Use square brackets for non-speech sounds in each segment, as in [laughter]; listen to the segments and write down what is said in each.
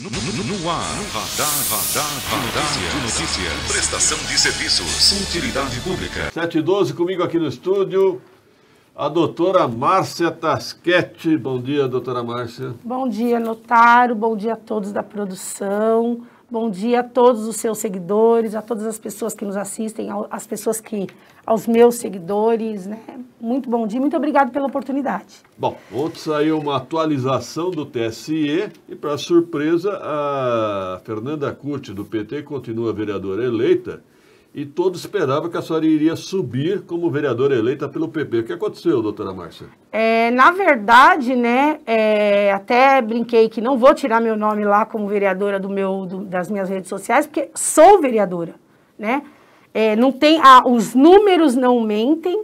No, no, no ar, radar, radar, radar de notícias. Prestação de serviços. Utilidade pública. 712 comigo aqui no estúdio. A doutora Márcia Tasquete. Bom dia, doutora Márcia. Bom dia, notário. Bom dia a todos da produção. Bom dia a todos os seus seguidores, a todas as pessoas que nos assistem, às pessoas que, aos meus seguidores, né? Muito bom dia, muito obrigado pela oportunidade. Bom, ontem saiu uma atualização do TSE e, para surpresa, a Fernanda Curti, do PT, continua vereadora eleita e todos esperavam que a senhora iria subir como vereadora eleita pelo PP. O que aconteceu, doutora Márcia? É, na verdade, né, é, até brinquei que não vou tirar meu nome lá como vereadora do meu, do, das minhas redes sociais, porque sou vereadora, né? É, não tem, ah, os números não mentem,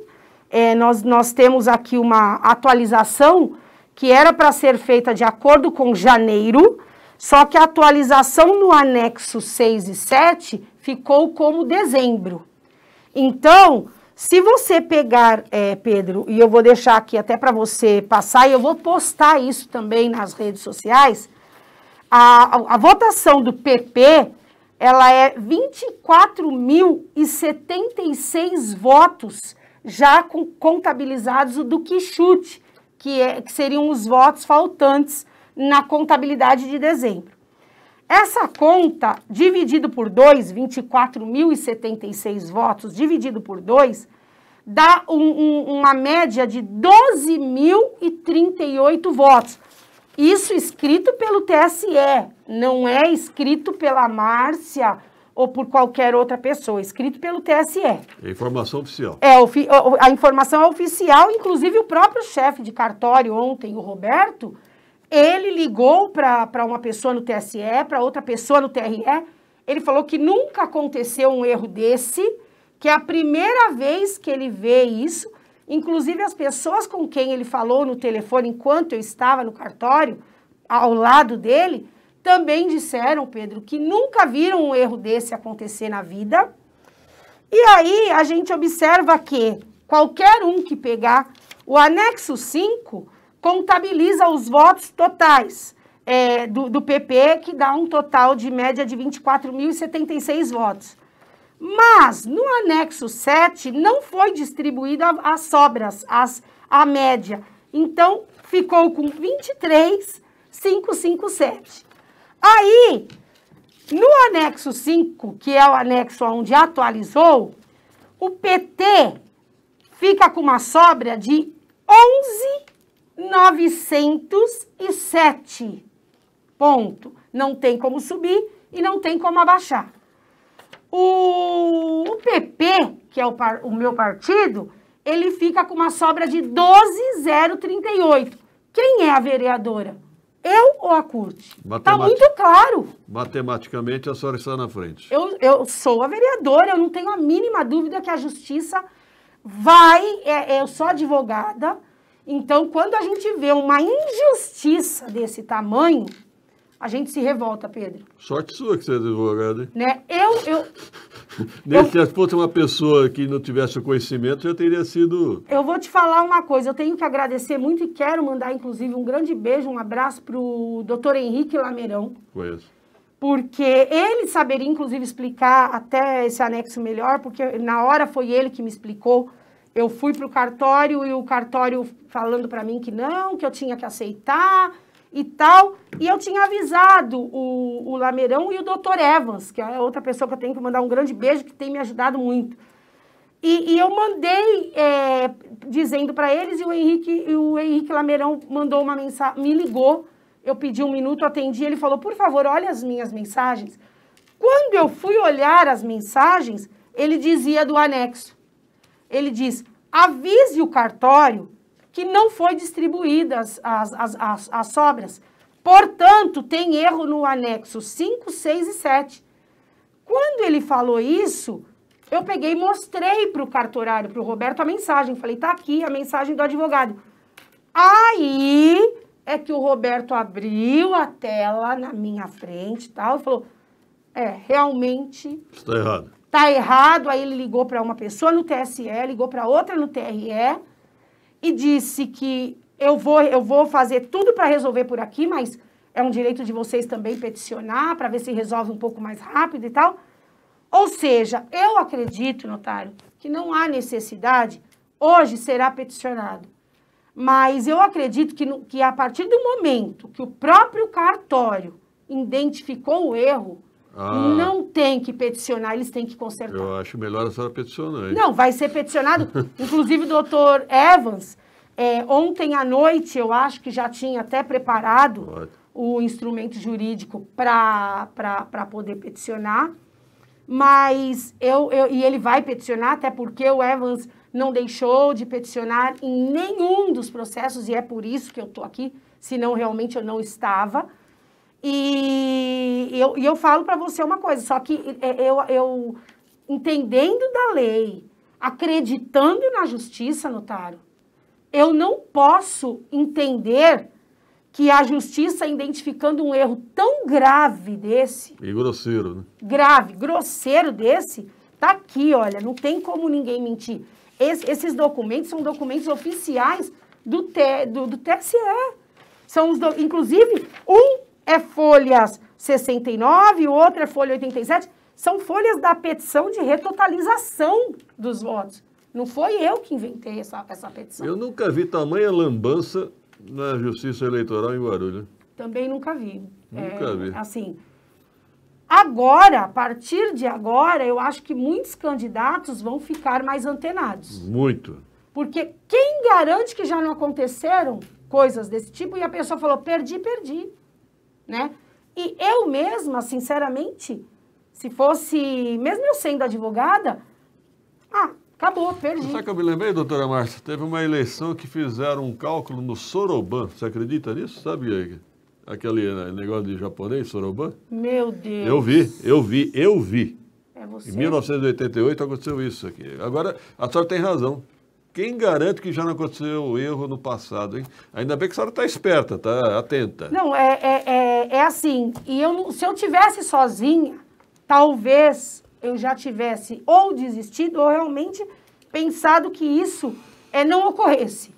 é, nós, nós temos aqui uma atualização que era para ser feita de acordo com janeiro, só que a atualização no anexo 6 e 7 ficou como dezembro. Então, se você pegar, é, Pedro, e eu vou deixar aqui até para você passar, e eu vou postar isso também nas redes sociais, a, a, a votação do PP, ela é 24.076 votos já com, contabilizados do que chute, que, é, que seriam os votos faltantes na contabilidade de dezembro. Essa conta, dividido por 2, 24.076 votos, dividido por 2, dá um, um, uma média de 12.038 votos. Isso escrito pelo TSE, não é escrito pela Márcia ou por qualquer outra pessoa, escrito pelo TSE. É informação oficial. É, a informação é oficial, inclusive o próprio chefe de cartório ontem, o Roberto, ele ligou para uma pessoa no TSE, para outra pessoa no TRE. Ele falou que nunca aconteceu um erro desse, que é a primeira vez que ele vê isso. Inclusive, as pessoas com quem ele falou no telefone enquanto eu estava no cartório, ao lado dele, também disseram, Pedro, que nunca viram um erro desse acontecer na vida. E aí a gente observa que qualquer um que pegar o anexo 5, contabiliza os votos totais é, do, do PP, que dá um total de média de 24.076 votos. Mas no anexo 7 não foi distribuída as sobras, as, a média. Então ficou com 23,557. Aí, no anexo 5, que é o anexo onde atualizou, o PT fica com uma sobra de 11 907. Ponto. Não tem como subir e não tem como abaixar. O, o PP, que é o, par, o meu partido, ele fica com uma sobra de 12,038. Quem é a vereadora? Eu ou a CUT? Está muito claro. Matematicamente, a senhora está na frente. Eu, eu sou a vereadora, eu não tenho a mínima dúvida que a justiça vai. É, é eu sou advogada, então, quando a gente vê uma injustiça desse tamanho, a gente se revolta, Pedro. Sorte sua que você é advogado, hein? Né? Eu, eu... [laughs] Nesse, eu... Se fosse uma pessoa que não tivesse o conhecimento, já teria sido... Eu vou te falar uma coisa, eu tenho que agradecer muito e quero mandar, inclusive, um grande beijo, um abraço para o doutor Henrique Lameirão. Conheço. Porque ele saberia, inclusive, explicar até esse anexo melhor, porque na hora foi ele que me explicou eu fui para o cartório e o cartório falando para mim que não, que eu tinha que aceitar e tal. E eu tinha avisado o, o Lameirão e o doutor Evans, que é outra pessoa que eu tenho que mandar um grande beijo, que tem me ajudado muito. E, e eu mandei é, dizendo para eles, e o Henrique, o Henrique Lameirão mandou uma mensagem, me ligou, eu pedi um minuto, atendi, ele falou, por favor, olha as minhas mensagens. Quando eu fui olhar as mensagens, ele dizia do anexo ele diz: avise o cartório que não foi distribuídas as, as, as, as sobras. Portanto, tem erro no anexo 5, 6 e 7. Quando ele falou isso, eu peguei e mostrei para o cartorário, para o Roberto, a mensagem. Falei, tá aqui a mensagem do advogado. Aí é que o Roberto abriu a tela na minha frente e tal, e falou, é, realmente... Está errado está errado. Aí ele ligou para uma pessoa no TSE, ligou para outra no TRE e disse que eu vou, eu vou fazer tudo para resolver por aqui, mas é um direito de vocês também peticionar para ver se resolve um pouco mais rápido e tal. Ou seja, eu acredito, notário, que não há necessidade, hoje será peticionado. Mas eu acredito que, no, que a partir do momento que o próprio cartório identificou o erro, ah, não tem que peticionar, eles têm que consertar. Eu acho melhor a senhora peticionar. Hein? Não, vai ser peticionado. [laughs] Inclusive, o doutor Evans, é, ontem à noite, eu acho que já tinha até preparado o instrumento jurídico para poder peticionar. Mas eu, eu. E ele vai peticionar, até porque o Evans não deixou de peticionar em nenhum dos processos, e é por isso que eu estou aqui, senão realmente eu não estava. E eu, e eu falo para você uma coisa, só que é, eu, eu, entendendo da lei, acreditando na justiça, notário, eu não posso entender que a justiça, identificando um erro tão grave desse... E grosseiro, né? Grave, grosseiro desse, tá aqui, olha, não tem como ninguém mentir. esses documentos são documentos oficiais do, T, do, do TSE. São os do, inclusive, um é folhas 69, outra é folha 87. São folhas da petição de retotalização dos votos. Não foi eu que inventei essa, essa petição. Eu nunca vi tamanha lambança na Justiça Eleitoral em Guarulhos. Né? Também nunca vi. Nunca é, vi. Assim, Agora, a partir de agora, eu acho que muitos candidatos vão ficar mais antenados. Muito. Porque quem garante que já não aconteceram coisas desse tipo e a pessoa falou, perdi, perdi, né? E eu mesma, sinceramente, se fosse, mesmo eu sendo advogada, ah, acabou, perdi. Sabe que eu me lembrei, doutora Márcia? Teve uma eleição que fizeram um cálculo no Soroban. Você acredita nisso? Sabe aquele né, negócio de japonês, Soroban? Meu Deus. Eu vi, eu vi, eu vi. É você. Em 1988 aconteceu isso aqui. Agora, a senhora tem razão. Quem garante que já não aconteceu o erro no passado, hein? Ainda bem que a senhora está esperta, tá atenta. Não, é, é, é, é assim. E eu, se eu tivesse sozinha, talvez eu já tivesse ou desistido ou realmente pensado que isso é, não ocorresse.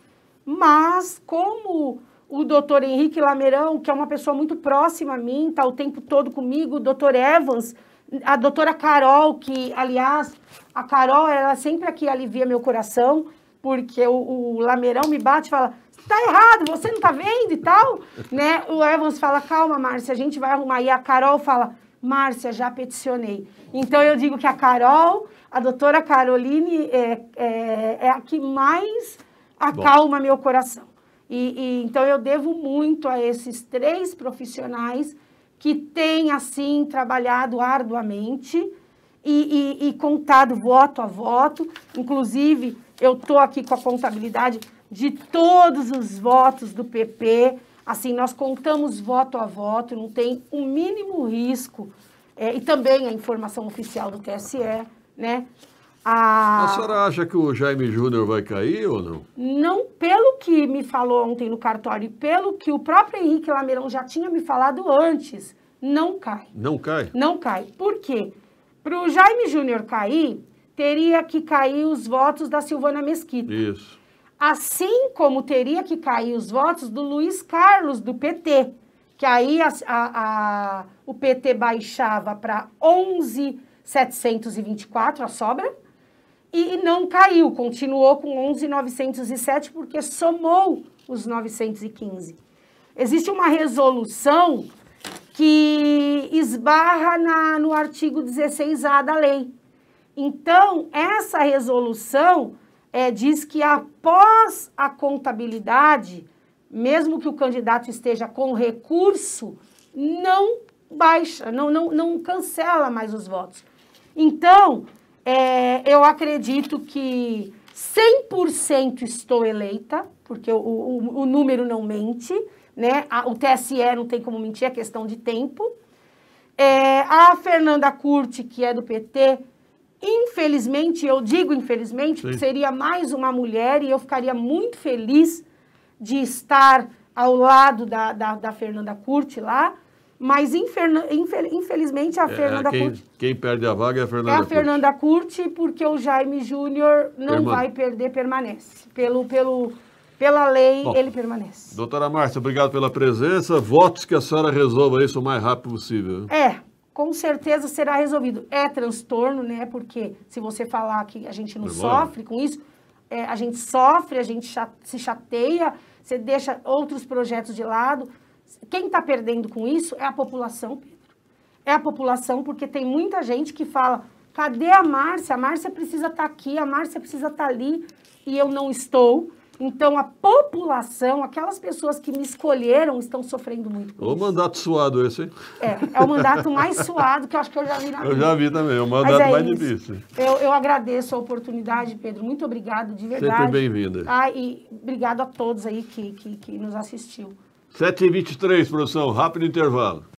Mas como o doutor Henrique Lameirão, que é uma pessoa muito próxima a mim, está o tempo todo comigo, o doutor Evans, a doutora Carol, que, aliás, a Carol, ela sempre aqui alivia meu coração, porque o, o Lameirão me bate e fala, tá errado, você não tá vendo e tal, né? O Evans fala, calma, Márcia, a gente vai arrumar. E a Carol fala, Márcia, já peticionei. Então eu digo que a Carol, a doutora Caroline, é, é, é a que mais acalma Bom. meu coração. E, e, então eu devo muito a esses três profissionais que têm, assim, trabalhado arduamente e, e, e contado voto a voto. Inclusive, eu estou aqui com a contabilidade de todos os votos do PP. Assim, nós contamos voto a voto, não tem o um mínimo risco. É, e também a informação oficial do TSE, né? A... a senhora acha que o Jaime Júnior vai cair ou não? Não, pelo que me falou ontem no cartório e pelo que o próprio Henrique Lameirão já tinha me falado antes, não cai. Não cai? Não cai. Por quê? Para o Jaime Júnior cair, teria que cair os votos da Silvana Mesquita. Isso. Assim como teria que cair os votos do Luiz Carlos, do PT, que aí a, a, a, o PT baixava para 11,724 a sobra, e, e não caiu, continuou com 11,907, porque somou os 915. Existe uma resolução que esbarra na, no artigo 16A da lei. Então, essa resolução é, diz que após a contabilidade, mesmo que o candidato esteja com recurso, não baixa, não, não, não cancela mais os votos. Então, é, eu acredito que 100% estou eleita, porque o, o, o número não mente, né? A, o TSE não tem como mentir, é questão de tempo. É, a Fernanda Curti, que é do PT, infelizmente, eu digo infelizmente, que seria mais uma mulher e eu ficaria muito feliz de estar ao lado da, da, da Fernanda Curti lá. Mas inferno, infel, infelizmente a é, Fernanda quem, Curti. Quem perde a vaga é a é Fernanda Curti. É a Fernanda Curti, porque o Jaime Júnior não Perman... vai perder, permanece. Pelo, pelo, pela lei, Bom, ele permanece. Doutora Márcia, obrigado pela presença. Votos que a senhora resolva isso o mais rápido possível. É, com certeza será resolvido. É transtorno, né? Porque se você falar que a gente não é sofre com isso, é, a gente sofre, a gente chate, se chateia, você deixa outros projetos de lado. Quem está perdendo com isso é a população, Pedro. É a população, porque tem muita gente que fala: cadê a Márcia? A Márcia precisa estar tá aqui, a Márcia precisa estar tá ali, e eu não estou. Então, a população, aquelas pessoas que me escolheram, estão sofrendo muito. Com o isso. mandato suado esse, hein? É, é o mandato mais suado que eu acho que eu já vi na vida. Eu já vi também, é o mandato é mais isso. difícil. Eu, eu agradeço a oportunidade, Pedro. Muito obrigado, de verdade. Sempre bem-vinda. Ah, e obrigado a todos aí que, que, que nos assistiu. 7h23, produção. Rápido intervalo.